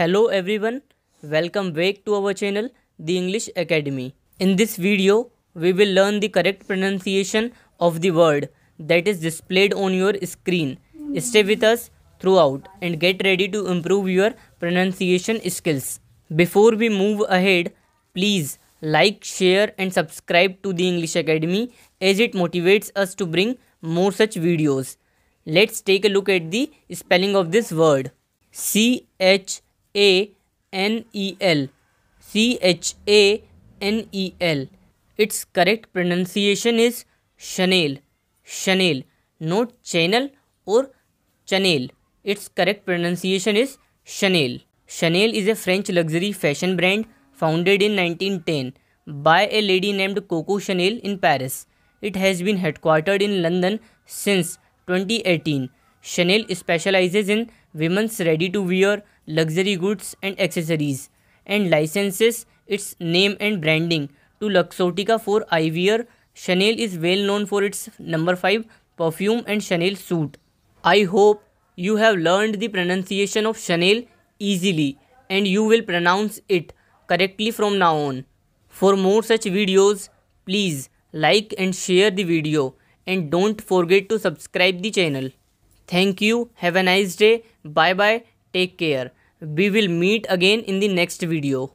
Hello everyone, welcome back to our channel The English Academy. In this video, we will learn the correct pronunciation of the word that is displayed on your screen. Stay with us throughout and get ready to improve your pronunciation skills. Before we move ahead, please like, share and subscribe to The English Academy as it motivates us to bring more such videos. Let's take a look at the spelling of this word. C H a N E L C H A N E L. Its correct pronunciation is Chanel, Chanel, not channel or Chanel. Its correct pronunciation is Chanel. Chanel is a French luxury fashion brand founded in 1910 by a lady named Coco Chanel in Paris. It has been headquartered in London since 2018. Chanel specializes in women's ready to wear luxury goods and accessories, and licenses its name and branding to Luxottica for eyewear. Chanel is well known for its number 5 perfume and Chanel suit. I hope you have learned the pronunciation of Chanel easily and you will pronounce it correctly from now on. For more such videos, please like and share the video and don't forget to subscribe the channel. Thank you. Have a nice day. Bye bye. Take care we will meet again in the next video